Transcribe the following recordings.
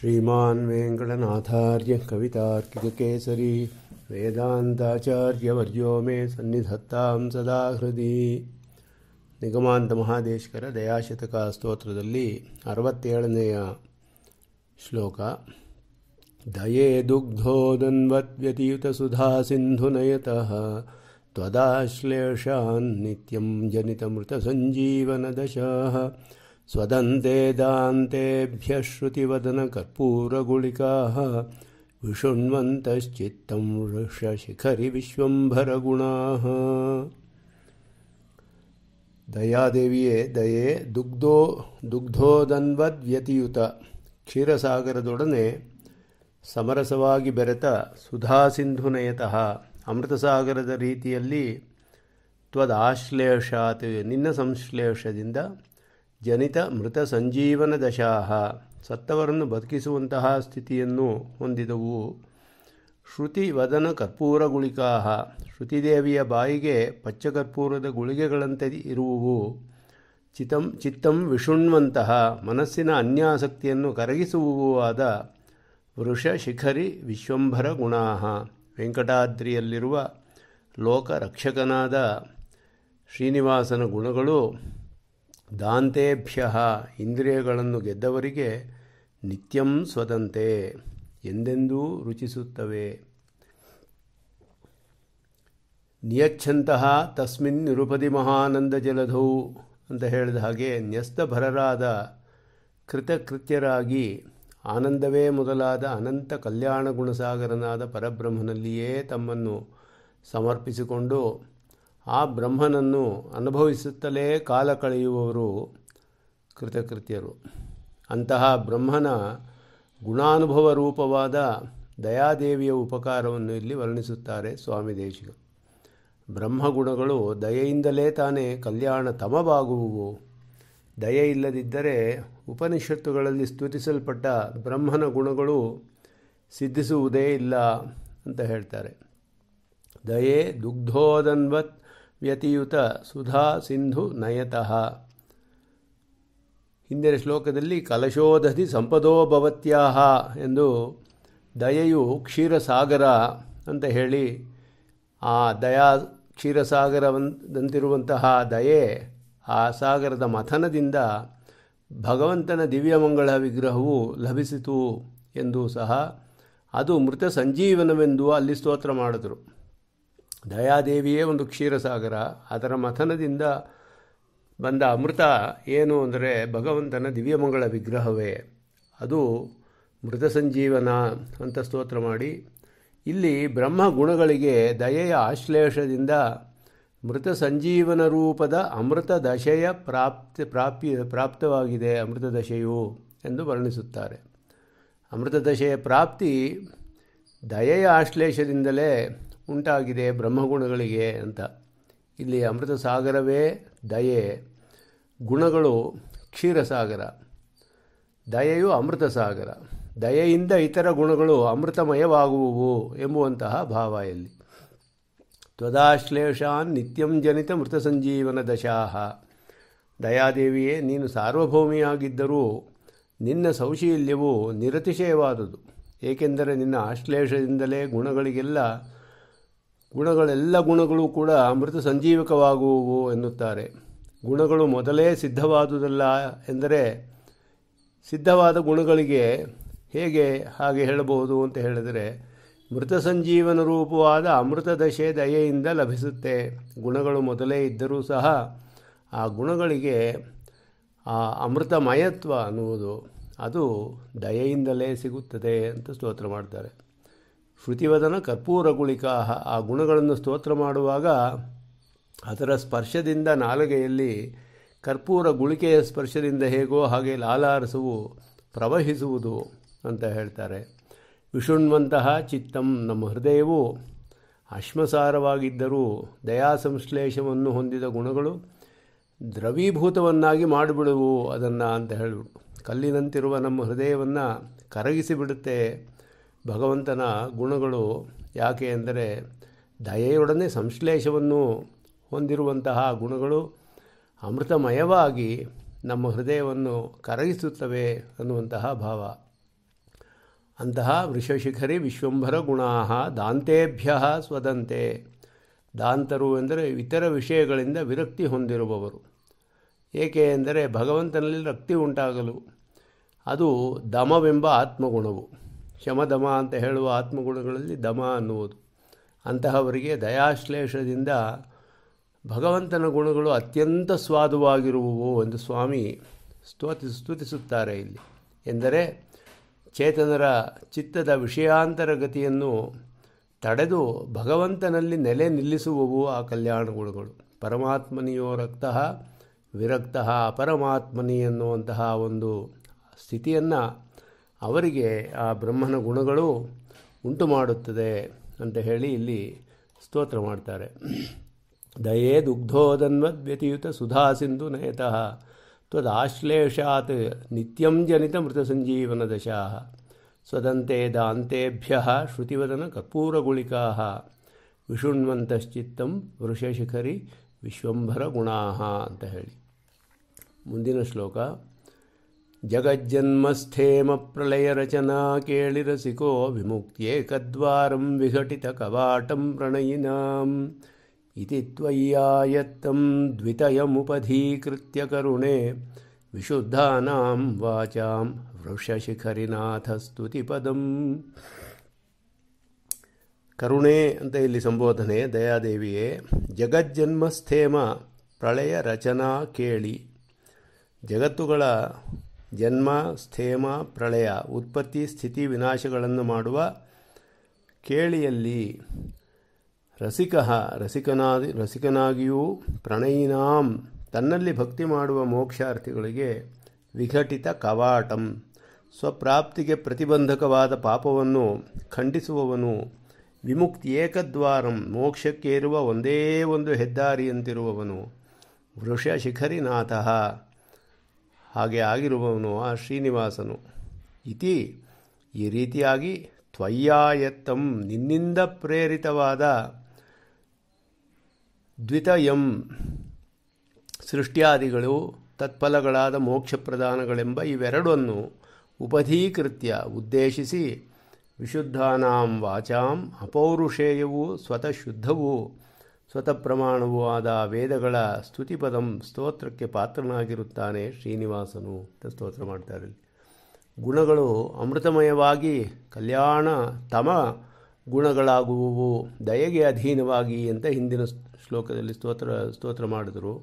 श्रीमान् वेङ्कटनाथार्य कवितार्किकेसरी वेदान्ताचार्यवर्यो मे सन्निधत्तां सदा हृदि निगमान्तमहादेशकर दयाशतकस्तोत्रदली अरवत्ेळनया श्लोक दये दुग्धोदन्वद्व्यतियुतसुधासिन्धुनयतः त्वदाश्लेषान्नित्यं जनितमृतसञ्जीवनदशाः ಸ್ವದಂತೆ ಕರ್ಪೂರಗುಳಿಕಾ ವಿಷುಣ್ವಂತಶ್ಚಿತ್ತಂ श्रुतिवदनकर्पूरगुलिकाः विशृण्वन्तश्चित्तं वृषशिखरिविश्वम्भरगुणाः ದಯಾದೇವಿಯೇ ದಯೆ ದುಗ್ಧೋ ದುಗ್ಧೋದನ್ವದ್ವ್ಯತಿಯುತ ಕ್ಷೀರಸಾಗರದೊಡನೆ ಸಮರಸವಾಗಿ ಬೆರೆತ ಸುಧಾಸಿಂಧುನಯತಃ ಅಮೃತಸಾಗರದ ರೀತಿಯಲ್ಲಿ ತ್ವದಾಶ್ಲೇಷಾತ್ ನಿನ್ನ ಸಂಶ್ಲೇಷದಿಂದ ಜನಿತ ಮೃತ ಸಂಜೀವನ ದಶಾ ಸತ್ತವರನ್ನು ಬದುಕಿಸುವಂತಹ ಸ್ಥಿತಿಯನ್ನು ಹೊಂದಿದವು ಶ್ರುತಿ ವದನ ಕರ್ಪೂರ ಗುಳಿಕಾ ಶ್ರುತಿದೇವಿಯ ಬಾಯಿಗೆ ಪಚ್ಚಕರ್ಪೂರದ ಗುಳಿಗೆಗಳಂತೆ ಇರುವುವು ಚಿತಂ ಚಿತ್ತಂ ವಿಷುಣ್ವಂತಹ ಮನಸ್ಸಿನ ಅನ್ಯಾಸಕ್ತಿಯನ್ನು ಕರಗಿಸುವವೂ ಆದ ವೃಷ ಶಿಖರಿ ವಿಶ್ವಂಭರ ಗುಣಾಹ ವೆಂಕಟಾದ್ರಿಯಲ್ಲಿರುವ ಲೋಕರಕ್ಷಕನಾದ ಶ್ರೀನಿವಾಸನ ಗುಣಗಳು ದಾಂತೇಭ್ಯ ಇಂದ್ರಿಯಗಳನ್ನು ಗೆದ್ದವರಿಗೆ ನಿತ್ಯಂ ಸ್ವದಂತೆ ಎಂದೆಂದೂ ರುಚಿಸುತ್ತವೆ ನಿಯಚ್ಛಂತಹ ತಸ್ಮಿನ್ ನಿರುಪದಿ ಮಹಾನಂದ ಜಲಧೌ ಅಂತ ಹೇಳಿದ ಹಾಗೆ ನ್ಯಸ್ತಭರರಾದ ಕೃತಕೃತ್ಯರಾಗಿ ಆನಂದವೇ ಮೊದಲಾದ ಅನಂತ ಕಲ್ಯಾಣ ಗುಣಸಾಗರನಾದ ಪರಬ್ರಹ್ಮನಲ್ಲಿಯೇ ತಮ್ಮನ್ನು ಸಮರ್ಪಿಸಿಕೊಂಡು ಆ ಬ್ರಹ್ಮನನ್ನು ಅನುಭವಿಸುತ್ತಲೇ ಕಾಲ ಕಳೆಯುವವರು ಕೃತಕೃತ್ಯರು ಅಂತಹ ಬ್ರಹ್ಮನ ಗುಣಾನುಭವ ರೂಪವಾದ ದಯಾದೇವಿಯ ಉಪಕಾರವನ್ನು ಇಲ್ಲಿ ವರ್ಣಿಸುತ್ತಾರೆ ಸ್ವಾಮಿ ದೇಶಿಗರು ಬ್ರಹ್ಮಗುಣಗಳು ದಯೆಯಿಂದಲೇ ತಾನೇ ಕಲ್ಯಾಣ ತಮವಾಗುವು ದಯೆ ಇಲ್ಲದಿದ್ದರೆ ಉಪನಿಷತ್ತುಗಳಲ್ಲಿ ಸ್ತುತಿಸಲ್ಪಟ್ಟ ಬ್ರಹ್ಮನ ಗುಣಗಳು ಸಿದ್ಧಿಸುವುದೇ ಇಲ್ಲ ಅಂತ ಹೇಳ್ತಾರೆ ದಯೆ ದುಗ್ಧೋದನ್ವತ್ ವ್ಯತಿಯುತ ಸುಧಾ ಸಿಂಧು ನಯತಃ ಹಿಂದಿನ ಶ್ಲೋಕದಲ್ಲಿ ಕಲಶೋದಧಿ ಸಂಪದೋಭವತ್ಯ ಎಂದು ದಯೆಯು ಕ್ಷೀರಸಾಗರ ಅಂತ ಹೇಳಿ ಆ ದಯಾ ಕ್ಷೀರಸಾಗರವಂದಂತಿರುವಂತಹ ದಯೆ ಆ ಸಾಗರದ ಮಥನದಿಂದ ಭಗವಂತನ ದಿವ್ಯಮಂಗಳ ವಿಗ್ರಹವು ಲಭಿಸಿತು ಎಂದು ಸಹ ಅದು ಮೃತ ಸಂಜೀವನವೆಂದು ಅಲ್ಲಿ ಸ್ತೋತ್ರ ಮಾಡಿದರು ದಯಾದೇವಿಯೇ ಒಂದು ಕ್ಷೀರಸಾಗರ ಅದರ ಮಥನದಿಂದ ಬಂದ ಅಮೃತ ಏನು ಅಂದರೆ ಭಗವಂತನ ದಿವ್ಯಮಂಗಳ ವಿಗ್ರಹವೇ ಅದು ಮೃತ ಸಂಜೀವನ ಅಂತ ಸ್ತೋತ್ರ ಮಾಡಿ ಇಲ್ಲಿ ಬ್ರಹ್ಮ ಗುಣಗಳಿಗೆ ದಯೆಯ ಆಶ್ಲೇಷದಿಂದ ಮೃತ ಸಂಜೀವನ ರೂಪದ ಅಮೃತ ದಶೆಯ ಪ್ರಾಪ್ತಿ ಪ್ರಾಪ್ಯ ಪ್ರಾಪ್ತವಾಗಿದೆ ಅಮೃತ ದಶೆಯು ಎಂದು ವರ್ಣಿಸುತ್ತಾರೆ ಅಮೃತ ದಶೆಯ ಪ್ರಾಪ್ತಿ ದಯೆಯ ಆಶ್ಲೇಷದಿಂದಲೇ ಉಂಟಾಗಿದೆ ಬ್ರಹ್ಮಗುಣಗಳಿಗೆ ಅಂತ ಇಲ್ಲಿ ಅಮೃತ ಸಾಗರವೇ ದಯೆ ಗುಣಗಳು ಕ್ಷೀರಸಾಗರ ದಯೆಯು ಅಮೃತ ಸಾಗರ ದಯೆಯಿಂದ ಇತರ ಗುಣಗಳು ಅಮೃತಮಯವಾಗುವು ಎಂಬುವಂತಹ ಭಾವ ಇಲ್ಲಿ ತ್ವದಾಶ್ಲೇಷಾನ್ ನಿತ್ಯಂ ಜನಿತ ಮೃತ ಸಂಜೀವನ ದಶಾಹ ದಯಾದೇವಿಯೇ ನೀನು ಸಾರ್ವಭೌಮಿಯಾಗಿದ್ದರೂ ನಿನ್ನ ಸೌಶೀಲ್ಯವು ನಿರತಿಶಯವಾದುದು ಏಕೆಂದರೆ ನಿನ್ನ ಆಶ್ಲೇಷದಿಂದಲೇ ಗುಣಗಳಿಗೆಲ್ಲ ಗುಣಗಳೆಲ್ಲ ಗುಣಗಳು ಕೂಡ ಅಮೃತ ಸಂಜೀವಕವಾಗುವು ಎನ್ನುತ್ತಾರೆ ಗುಣಗಳು ಮೊದಲೇ ಸಿದ್ಧವಾದುದಲ್ಲ ಎಂದರೆ ಸಿದ್ಧವಾದ ಗುಣಗಳಿಗೆ ಹೇಗೆ ಹಾಗೆ ಹೇಳಬಹುದು ಅಂತ ಹೇಳಿದರೆ ಮೃತ ಸಂಜೀವನ ರೂಪವಾದ ಅಮೃತ ದಶೆ ದಯೆಯಿಂದ ಲಭಿಸುತ್ತೆ ಗುಣಗಳು ಮೊದಲೇ ಇದ್ದರೂ ಸಹ ಆ ಗುಣಗಳಿಗೆ ಆ ಅಮೃತಮಯತ್ವ ಅನ್ನುವುದು ಅದು ದಯೆಯಿಂದಲೇ ಸಿಗುತ್ತದೆ ಅಂತ ಸ್ತೋತ್ರ ಮಾಡ್ತಾರೆ ಶ್ರುತಿವದನ ಗುಳಿಕಾ ಆ ಗುಣಗಳನ್ನು ಸ್ತೋತ್ರ ಮಾಡುವಾಗ ಅದರ ಸ್ಪರ್ಶದಿಂದ ನಾಲಗೆಯಲ್ಲಿ ಕರ್ಪೂರ ಗುಳಿಕೆಯ ಸ್ಪರ್ಶದಿಂದ ಹೇಗೋ ಹಾಗೆ ಲಾಲಾರಸವು ಪ್ರವಹಿಸುವುದು ಅಂತ ಹೇಳ್ತಾರೆ ವಿಷುಣ್ವಂತಹ ಚಿತ್ತಂ ನಮ್ಮ ಹೃದಯವು ಅಶ್ಮಸಾರವಾಗಿದ್ದರೂ ದಯಾಸಂಶ್ಲೇಷವನ್ನು ಹೊಂದಿದ ಗುಣಗಳು ದ್ರವೀಭೂತವನ್ನಾಗಿ ಮಾಡಿಬಿಡುವು ಅದನ್ನು ಅಂತ ಹೇಳಿಬಿಟ್ಟು ಕಲ್ಲಿನಂತಿರುವ ನಮ್ಮ ಹೃದಯವನ್ನು ಕರಗಿಸಿಬಿಡುತ್ತೆ ಭಗವಂತನ ಗುಣಗಳು ಯಾಕೆ ಅಂದರೆ ದಯೆಯೊಡನೆ ಸಂಶ್ಲೇಷವನ್ನು ಹೊಂದಿರುವಂತಹ ಗುಣಗಳು ಅಮೃತಮಯವಾಗಿ ನಮ್ಮ ಹೃದಯವನ್ನು ಕರಗಿಸುತ್ತವೆ ಅನ್ನುವಂತಹ ಭಾವ ಅಂತಹ ವೃಷಶಿಖರಿ ವಿಶ್ವಂಭರ ಗುಣಾ ದಾಂತೇಭ್ಯ ಸ್ವದಂತೆ ದಾಂತರು ಎಂದರೆ ಇತರ ವಿಷಯಗಳಿಂದ ವಿರಕ್ತಿ ಹೊಂದಿರುವವರು ಏಕೆ ಎಂದರೆ ಭಗವಂತನಲ್ಲಿ ರಕ್ತಿ ಉಂಟಾಗಲು ಅದು ದಮವೆಂಬ ಆತ್ಮಗುಣವು ಶಮದಮ ಅಂತ ಹೇಳುವ ಆತ್ಮಗುಣಗಳಲ್ಲಿ ದಮ ಅನ್ನುವುದು ಅಂತಹವರಿಗೆ ದಯಾಶ್ಲೇಷದಿಂದ ಭಗವಂತನ ಗುಣಗಳು ಅತ್ಯಂತ ಸ್ವಾದುವಾಗಿರುವವು ಎಂದು ಸ್ವಾಮಿ ಸ್ತೋತಿ ಸ್ತುತಿಸುತ್ತಾರೆ ಇಲ್ಲಿ ಎಂದರೆ ಚೇತನರ ಚಿತ್ತದ ವಿಷಯಾಂತರ ಗತಿಯನ್ನು ತಡೆದು ಭಗವಂತನಲ್ಲಿ ನೆಲೆ ನಿಲ್ಲಿಸುವವು ಆ ಕಲ್ಯಾಣ ಗುಣಗಳು ಪರಮಾತ್ಮನಿಯೋ ರಕ್ತ ವಿರಕ್ತ ಅಪರಮಾತ್ಮನಿ ಎನ್ನುವಂತಹ ಒಂದು ಸ್ಥಿತಿಯನ್ನು ಅವರಿಗೆ ಆ ಬ್ರಹ್ಮನ ಗುಣಗಳು ಉಂಟು ಮಾಡುತ್ತದೆ ಅಂತ ಹೇಳಿ ಇಲ್ಲಿ ಸ್ತೋತ್ರ ಮಾಡ್ತಾರೆ ದಯೇ ವ್ಯತಿಯುತ ಸುಧಾ ಸಿಂಧು ನಯತಃ ತ್ವದಾಶ್ಲೇಷಾತ್ ನಿತ್ಯಂ ಜನಿತ ಮೃತ ಸಂಜೀವನ ದಶಾ ಸ್ವದಂತೆ ದಾಂತೆಭ್ಯ ಶ್ರುತಿವದನ ಕರ್ಪೂರಗುಳಿಕಾ ವಿಷುಣ್ವಂತಶ್ಚಿತ್ತಂ ವೃಷಶಿಖರಿ ವಿಶ್ವಂಭರ ಗುಣಾ ಅಂತ ಹೇಳಿ ಮುಂದಿನ ಶ್ಲೋಕ ಜಗಜ್ಜನ್ಮಸ್ಥೇಮ ಪ್ರಳಯ ರಚನಾ ಕೇಳಿರಸಿಕೋ ವಿಮುಕ್ತ್ಯೇಕದ್ವಾರಂ ವಿಘಟಿತ ಕವಾಟಂ ಪ್ರಣಯಿನಾಂ ಇತಿ ತ್ವಯ್ಯಾಯತ್ತಂ ದ್ವಿತಯಮುಪಧೀಕೃತ್ಯ ಕರುಣೆ ವಿಶುದ್ಧಾನಾಂ ವಾಚಾಂ ವೃಷಶಿಖರಿನಾಥಸ್ತುತಿಪದಂ ಕರುಣೆ ಅಂತ ಇಲ್ಲಿ ಸಂಬೋಧನೆ ದಯಾದೇವಿಯೇ ಜಗಜ್ಜನ್ಮಸ್ಥೇಮ ಪ್ರಳಯ ರಚನಾ ಕೇಳಿ ಜಗತ್ತುಗಳ ಜನ್ಮ ಸ್ಥೇಮ ಪ್ರಳಯ ಉತ್ಪತ್ತಿ ಸ್ಥಿತಿ ವಿನಾಶಗಳನ್ನು ಮಾಡುವ ಕೇಳಿಯಲ್ಲಿ ರಸಿಕ ರಸಿಕನಾದ ರಸಿಕನಾಗಿಯೂ ಪ್ರಣಯಿನಾಂ ತನ್ನಲ್ಲಿ ಭಕ್ತಿ ಮಾಡುವ ಮೋಕ್ಷಾರ್ಥಿಗಳಿಗೆ ವಿಘಟಿತ ಕವಾಟಂ ಸ್ವಪ್ರಾಪ್ತಿಗೆ ಪ್ರತಿಬಂಧಕವಾದ ಪಾಪವನ್ನು ಖಂಡಿಸುವವನು ವಿಮುಕ್ತಿ ಏಕದ್ವಾರಂ ಮೋಕ್ಷಕ್ಕೇರುವ ಒಂದೇ ಒಂದು ಹೆದ್ದಾರಿಯಂತಿರುವವನು ವೃಷಶಿಖರಿನಾಥ ಹಾಗೆ ಆಗಿರುವವನು ಆ ಶ್ರೀನಿವಾಸನು ಇತಿ ಈ ರೀತಿಯಾಗಿ ತ್ವಯ್ಯಾಯತ್ತಂ ನಿನ್ನಿಂದ ಪ್ರೇರಿತವಾದ ದ್ವಿತಯಂ ಸೃಷ್ಟ್ಯಾದಿಗಳು ತತ್ಫಲಗಳಾದ ಮೋಕ್ಷ ಪ್ರದಾನಗಳೆಂಬ ಇವೆರಡನ್ನು ಉಪಧೀಕೃತ್ಯ ಉದ್ದೇಶಿಸಿ ವಿಶುದ್ಧಾನಾಂ ವಾಚಾಂ ಅಪೌರುಷೇಯವೂ ಸ್ವತಃ ಶುದ್ಧವೂ ಸ್ವತಃಪ್ರಮಾಣವೂ ಆದ ವೇದಗಳ ಸ್ತುತಿಪದಂ ಸ್ತೋತ್ರಕ್ಕೆ ಪಾತ್ರನಾಗಿರುತ್ತಾನೆ ಶ್ರೀನಿವಾಸನು ಅಂತ ಸ್ತೋತ್ರ ಮಾಡ್ತಾರೆ ಗುಣಗಳು ಅಮೃತಮಯವಾಗಿ ಕಲ್ಯಾಣ ತಮ ಗುಣಗಳಾಗುವು ದಯೆಗೆ ಅಧೀನವಾಗಿ ಅಂತ ಹಿಂದಿನ ಶ್ಲೋಕದಲ್ಲಿ ಸ್ತೋತ್ರ ಸ್ತೋತ್ರ ಮಾಡಿದರು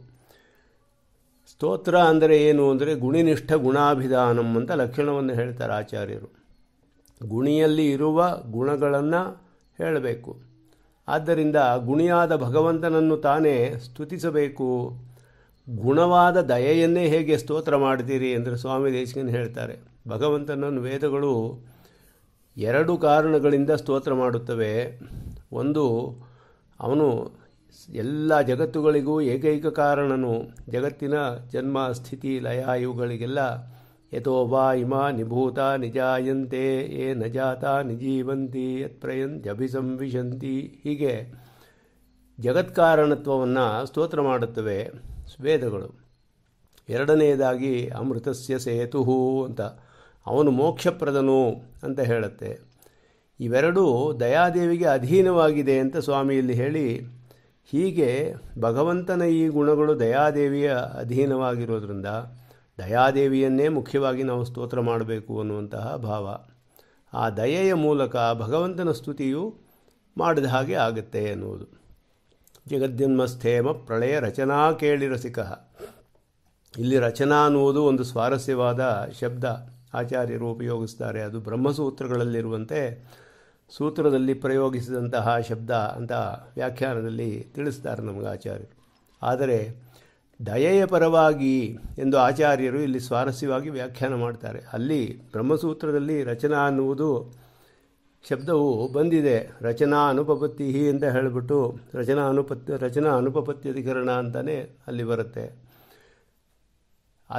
ಸ್ತೋತ್ರ ಅಂದರೆ ಏನು ಅಂದರೆ ಗುಣಿನಿಷ್ಠ ಗುಣಾಭಿಧಾನಂ ಅಂತ ಲಕ್ಷಣವನ್ನು ಹೇಳ್ತಾರೆ ಆಚಾರ್ಯರು ಗುಣಿಯಲ್ಲಿ ಇರುವ ಗುಣಗಳನ್ನು ಹೇಳಬೇಕು ಆದ್ದರಿಂದ ಗುಣಿಯಾದ ಭಗವಂತನನ್ನು ತಾನೇ ಸ್ತುತಿಸಬೇಕು ಗುಣವಾದ ದಯೆಯನ್ನೇ ಹೇಗೆ ಸ್ತೋತ್ರ ಮಾಡ್ತೀರಿ ಅಂದರೆ ಸ್ವಾಮಿ ದೇಶಿಕನ್ ಹೇಳ್ತಾರೆ ಭಗವಂತನನ್ನು ವೇದಗಳು ಎರಡು ಕಾರಣಗಳಿಂದ ಸ್ತೋತ್ರ ಮಾಡುತ್ತವೆ ಒಂದು ಅವನು ಎಲ್ಲ ಜಗತ್ತುಗಳಿಗೂ ಏಕೈಕ ಕಾರಣನು ಜಗತ್ತಿನ ಜನ್ಮ ಸ್ಥಿತಿ ಲಯ ಇವುಗಳಿಗೆಲ್ಲ ಯಥೋ ವಾ ಇಮಾನಿ ಭೂತಾನಿ ನಿಜಾಯಂತೆ ಏ ನ ನಿಜೀವಂತಿ ಜೀವಂತಿ ಯತ್ಪ್ರಯಂತ್ಯಭಿಸಂವಿಶಂತಿ ಹೀಗೆ ಜಗತ್ಕಾರಣತ್ವವನ್ನು ಸ್ತೋತ್ರ ಮಾಡುತ್ತವೆ ವೇದಗಳು ಎರಡನೆಯದಾಗಿ ಅಮೃತಸ್ಯ ಸೇತು ಅಂತ ಅವನು ಮೋಕ್ಷಪ್ರದನು ಅಂತ ಹೇಳುತ್ತೆ ಇವೆರಡೂ ದಯಾದೇವಿಗೆ ಅಧೀನವಾಗಿದೆ ಅಂತ ಸ್ವಾಮಿಯಲ್ಲಿ ಹೇಳಿ ಹೀಗೆ ಭಗವಂತನ ಈ ಗುಣಗಳು ದಯಾದೇವಿಯ ಅಧೀನವಾಗಿರೋದ್ರಿಂದ ದಯಾದೇವಿಯನ್ನೇ ಮುಖ್ಯವಾಗಿ ನಾವು ಸ್ತೋತ್ರ ಮಾಡಬೇಕು ಅನ್ನುವಂತಹ ಭಾವ ಆ ದಯೆಯ ಮೂಲಕ ಭಗವಂತನ ಸ್ತುತಿಯು ಮಾಡಿದ ಹಾಗೆ ಆಗುತ್ತೆ ಎನ್ನುವುದು ಜಗದ್ಯನ್ಮಸ್ಥೇಮ ಪ್ರಳಯ ರಚನಾ ಕೇಳಿ ರಸಿಕ ಇಲ್ಲಿ ರಚನಾ ಅನ್ನುವುದು ಒಂದು ಸ್ವಾರಸ್ಯವಾದ ಶಬ್ದ ಆಚಾರ್ಯರು ಉಪಯೋಗಿಸ್ತಾರೆ ಅದು ಬ್ರಹ್ಮಸೂತ್ರಗಳಲ್ಲಿರುವಂತೆ ಸೂತ್ರದಲ್ಲಿ ಪ್ರಯೋಗಿಸಿದಂತಹ ಶಬ್ದ ಅಂತ ವ್ಯಾಖ್ಯಾನದಲ್ಲಿ ತಿಳಿಸ್ತಾರೆ ನಮಗೆ ಆಚಾರ್ಯರು ಆದರೆ ದಯೆಯ ಪರವಾಗಿ ಎಂದು ಆಚಾರ್ಯರು ಇಲ್ಲಿ ಸ್ವಾರಸ್ಯವಾಗಿ ವ್ಯಾಖ್ಯಾನ ಮಾಡ್ತಾರೆ ಅಲ್ಲಿ ಬ್ರಹ್ಮಸೂತ್ರದಲ್ಲಿ ರಚನಾ ಅನ್ನುವುದು ಶಬ್ದವು ಬಂದಿದೆ ರಚನಾ ಅನುಪಪತ್ತಿ ಅಂತ ಹೇಳಿಬಿಟ್ಟು ರಚನಾ ಅನುಪತ್ ರಚನಾ ಅನುಪಪತ್ತಿ ಅಧಿಕರಣ ಅಂತಲೇ ಅಲ್ಲಿ ಬರುತ್ತೆ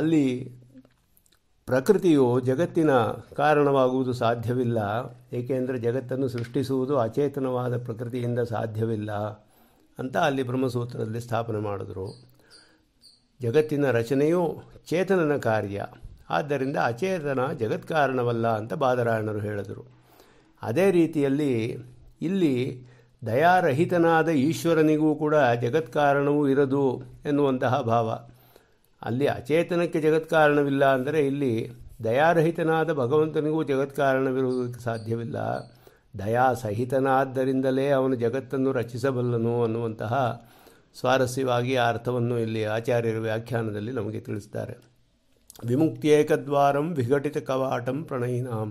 ಅಲ್ಲಿ ಪ್ರಕೃತಿಯು ಜಗತ್ತಿನ ಕಾರಣವಾಗುವುದು ಸಾಧ್ಯವಿಲ್ಲ ಏಕೆಂದರೆ ಜಗತ್ತನ್ನು ಸೃಷ್ಟಿಸುವುದು ಅಚೇತನವಾದ ಪ್ರಕೃತಿಯಿಂದ ಸಾಧ್ಯವಿಲ್ಲ ಅಂತ ಅಲ್ಲಿ ಬ್ರಹ್ಮಸೂತ್ರದಲ್ಲಿ ಸ್ಥಾಪನೆ ಮಾಡಿದ್ರು ಜಗತ್ತಿನ ರಚನೆಯೂ ಚೇತನನ ಕಾರ್ಯ ಆದ್ದರಿಂದ ಅಚೇತನ ಕಾರಣವಲ್ಲ ಅಂತ ಬಾದರಾಯಣರು ಹೇಳಿದರು ಅದೇ ರೀತಿಯಲ್ಲಿ ಇಲ್ಲಿ ದಯಾರಹಿತನಾದ ಈಶ್ವರನಿಗೂ ಕೂಡ ಕಾರಣವೂ ಇರದು ಎನ್ನುವಂತಹ ಭಾವ ಅಲ್ಲಿ ಅಚೇತನಕ್ಕೆ ಕಾರಣವಿಲ್ಲ ಅಂದರೆ ಇಲ್ಲಿ ದಯಾರಹಿತನಾದ ಭಗವಂತನಿಗೂ ಜಗತ್ಕಾರಣವಿರುವುದಕ್ಕೆ ಸಾಧ್ಯವಿಲ್ಲ ದಯಾಸಹಿತನಾದ್ದರಿಂದಲೇ ಅವನು ಜಗತ್ತನ್ನು ರಚಿಸಬಲ್ಲನು ಅನ್ನುವಂತಹ ಸ್ವಾರಸ್ಯವಾಗಿ ಆ ಅರ್ಥವನ್ನು ಇಲ್ಲಿ ಆಚಾರ್ಯರ ವ್ಯಾಖ್ಯಾನದಲ್ಲಿ ನಮಗೆ ತಿಳಿಸ್ತಾರೆ ವಿಮುಕ್ತಿಯೇಕದ್ವಾರಂ ವಿಘಟಿತ ಕವಾಟಂ ಪ್ರಣಯಿನಾಂ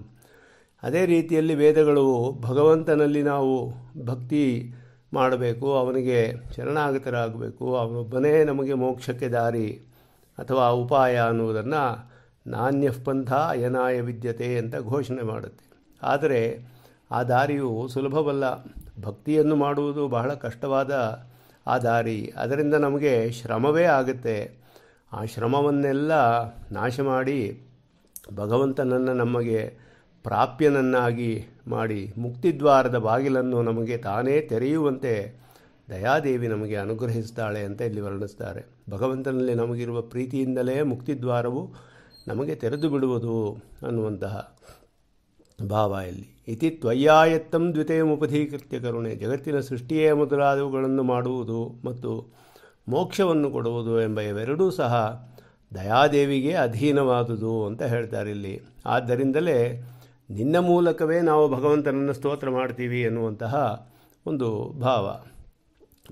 ಅದೇ ರೀತಿಯಲ್ಲಿ ವೇದಗಳು ಭಗವಂತನಲ್ಲಿ ನಾವು ಭಕ್ತಿ ಮಾಡಬೇಕು ಅವನಿಗೆ ಶರಣಾಗತರಾಗಬೇಕು ಅವನೊಬ್ಬನೇ ನಮಗೆ ಮೋಕ್ಷಕ್ಕೆ ದಾರಿ ಅಥವಾ ಉಪಾಯ ಅನ್ನುವುದನ್ನು ನಾಣ್ಯ ಪಂಥ ಅಯನಾಯ ವಿದ್ಯತೆ ಅಂತ ಘೋಷಣೆ ಮಾಡುತ್ತೆ ಆದರೆ ಆ ದಾರಿಯು ಸುಲಭವಲ್ಲ ಭಕ್ತಿಯನ್ನು ಮಾಡುವುದು ಬಹಳ ಕಷ್ಟವಾದ ಆ ದಾರಿ ಅದರಿಂದ ನಮಗೆ ಶ್ರಮವೇ ಆಗುತ್ತೆ ಆ ಶ್ರಮವನ್ನೆಲ್ಲ ನಾಶ ಮಾಡಿ ಭಗವಂತನನ್ನು ನಮಗೆ ಪ್ರಾಪ್ಯನನ್ನಾಗಿ ಮಾಡಿ ಮುಕ್ತಿದ್ವಾರದ ಬಾಗಿಲನ್ನು ನಮಗೆ ತಾನೇ ತೆರೆಯುವಂತೆ ದಯಾದೇವಿ ನಮಗೆ ಅನುಗ್ರಹಿಸ್ತಾಳೆ ಅಂತ ಇಲ್ಲಿ ವರ್ಣಿಸ್ತಾರೆ ಭಗವಂತನಲ್ಲಿ ನಮಗಿರುವ ಪ್ರೀತಿಯಿಂದಲೇ ಮುಕ್ತಿದ್ವಾರವು ನಮಗೆ ತೆರೆದು ಬಿಡುವುದು ಅನ್ನುವಂತಹ ಭಾವ ಇಲ್ಲಿ ಇತಿ ತ್ವಯ್ಯಾಯತ್ತಂ ಉಪಧೀಕೃತ್ಯ ಕರುಣೆ ಜಗತ್ತಿನ ಸೃಷ್ಟಿಯೇ ಮೊದಲಾದವುಗಳನ್ನು ಮಾಡುವುದು ಮತ್ತು ಮೋಕ್ಷವನ್ನು ಕೊಡುವುದು ಎಂಬ ಇವೆರಡೂ ಸಹ ದಯಾದೇವಿಗೆ ಅಧೀನವಾದುದು ಅಂತ ಹೇಳ್ತಾರೆ ಇಲ್ಲಿ ಆದ್ದರಿಂದಲೇ ನಿನ್ನ ಮೂಲಕವೇ ನಾವು ಭಗವಂತನನ್ನು ಸ್ತೋತ್ರ ಮಾಡ್ತೀವಿ ಎನ್ನುವಂತಹ ಒಂದು ಭಾವ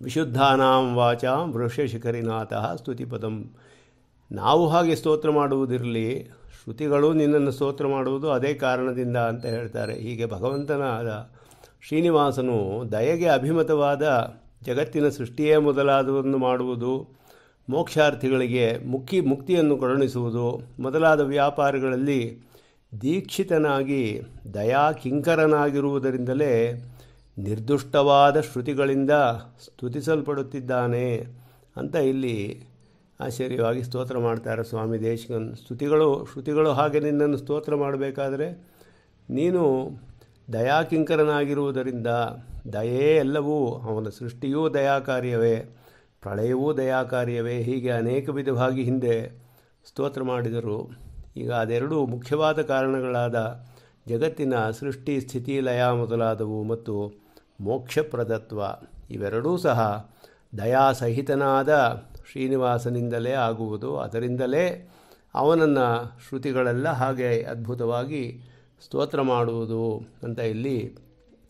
ವಿಶುದ್ಧಾನಾಂ ವಾಚಾಂ ವೃಷಶಿಖರಿನಾಥ ಸ್ತುತಿಪದಂ ನಾವು ಹಾಗೆ ಸ್ತೋತ್ರ ಮಾಡುವುದಿರಲಿ ಶ್ರುತಿಗಳು ನಿನ್ನನ್ನು ಸ್ತೋತ್ರ ಮಾಡುವುದು ಅದೇ ಕಾರಣದಿಂದ ಅಂತ ಹೇಳ್ತಾರೆ ಹೀಗೆ ಭಗವಂತನಾದ ಶ್ರೀನಿವಾಸನು ದಯೆಗೆ ಅಭಿಮತವಾದ ಜಗತ್ತಿನ ಸೃಷ್ಟಿಯೇ ಮೊದಲಾದವನ್ನು ಮಾಡುವುದು ಮೋಕ್ಷಾರ್ಥಿಗಳಿಗೆ ಮುಖಿ ಮುಕ್ತಿಯನ್ನು ಕರುಣಿಸುವುದು ಮೊದಲಾದ ವ್ಯಾಪಾರಗಳಲ್ಲಿ ದೀಕ್ಷಿತನಾಗಿ ದಯಾ ಕಿಂಕರನಾಗಿರುವುದರಿಂದಲೇ ನಿರ್ದುಷ್ಟವಾದ ಶ್ರುತಿಗಳಿಂದ ಸ್ತುತಿಸಲ್ಪಡುತ್ತಿದ್ದಾನೆ ಅಂತ ಇಲ್ಲಿ ಆಶ್ಚರ್ಯವಾಗಿ ಸ್ತೋತ್ರ ಮಾಡ್ತಾರೆ ಸ್ವಾಮಿ ದೇಶಿಕನ್ ಸ್ತುತಿಗಳು ಶ್ರುತಿಗಳು ಹಾಗೆ ನಿನ್ನನ್ನು ಸ್ತೋತ್ರ ಮಾಡಬೇಕಾದರೆ ನೀನು ದಯಾಕಿಂಕರನಾಗಿರುವುದರಿಂದ ದಯೇ ಎಲ್ಲವೂ ಅವನ ಸೃಷ್ಟಿಯೂ ದಯಾಕಾರ್ಯವೇ ಪ್ರಳಯವೂ ದಯಾಕಾರ್ಯವೇ ಹೀಗೆ ಅನೇಕ ವಿಧವಾಗಿ ಹಿಂದೆ ಸ್ತೋತ್ರ ಮಾಡಿದರು ಈಗ ಅದೆರಡೂ ಮುಖ್ಯವಾದ ಕಾರಣಗಳಾದ ಜಗತ್ತಿನ ಸೃಷ್ಟಿ ಸ್ಥಿತಿ ಲಯ ಮೊದಲಾದವು ಮತ್ತು ಮೋಕ್ಷಪ್ರದತ್ವ ಇವೆರಡೂ ಸಹ ದಯಾಸಹಿತನಾದ ಶ್ರೀನಿವಾಸನಿಂದಲೇ ಆಗುವುದು ಅದರಿಂದಲೇ ಅವನನ್ನು ಶ್ರುತಿಗಳೆಲ್ಲ ಹಾಗೆ ಅದ್ಭುತವಾಗಿ ಸ್ತೋತ್ರ ಮಾಡುವುದು ಅಂತ ಇಲ್ಲಿ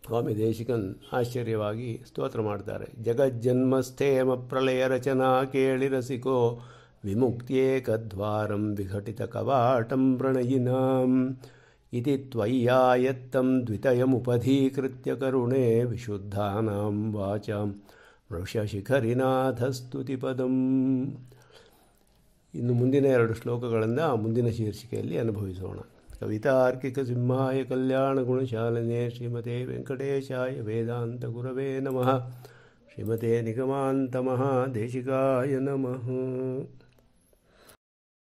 ಸ್ವಾಮಿ ದೇಶಿಕನ್ ಆಶ್ಚರ್ಯವಾಗಿ ಸ್ತೋತ್ರ ಮಾಡ್ತಾರೆ ಜಗಜ್ಜನ್ಮಸ್ಥೇಮ ಪ್ರಳಯ ರಚನಾ ಕೇಳಿ ರಸಿಕೋ ವಿಮುಕ್ತಿಯೇ ವಿಘಟಿತ ಕವಾಟಂ ಪ್ರಣಯಿನಾಂ ಇತಿ ತ್ವಯ್ಯಾಯತ್ತಂ ದ್ವಿತಯಮುಪಧೀಕೃತ್ಯ ಕರುಣೆ ವಿಶುದ್ಧಾನಾಂ ವಾಚಾಂ ವೃಷಶಿಖರಿನಾಥಸ್ತುತಿಪದಂ ಇನ್ನು ಮುಂದಿನ ಎರಡು ಶ್ಲೋಕಗಳನ್ನು ಮುಂದಿನ ಶೀರ್ಷಿಕೆಯಲ್ಲಿ ಅನುಭವಿಸೋಣ ಕವಿತಾರ್ಕಿಕ ಸಿಂಹಾಯ ಕಲ್ಯಾಣ ಗುಣಶಾಲನೆ ಶ್ರೀಮತೆ ವೆಂಕಟೇಶಾಯ ವೇದಾಂತ ಗುರವೇ ನಮಃ ಶ್ರೀಮತೆ ನಿಗಮಾಂತ ದೇಶಿಕಾಯ ನಮಃ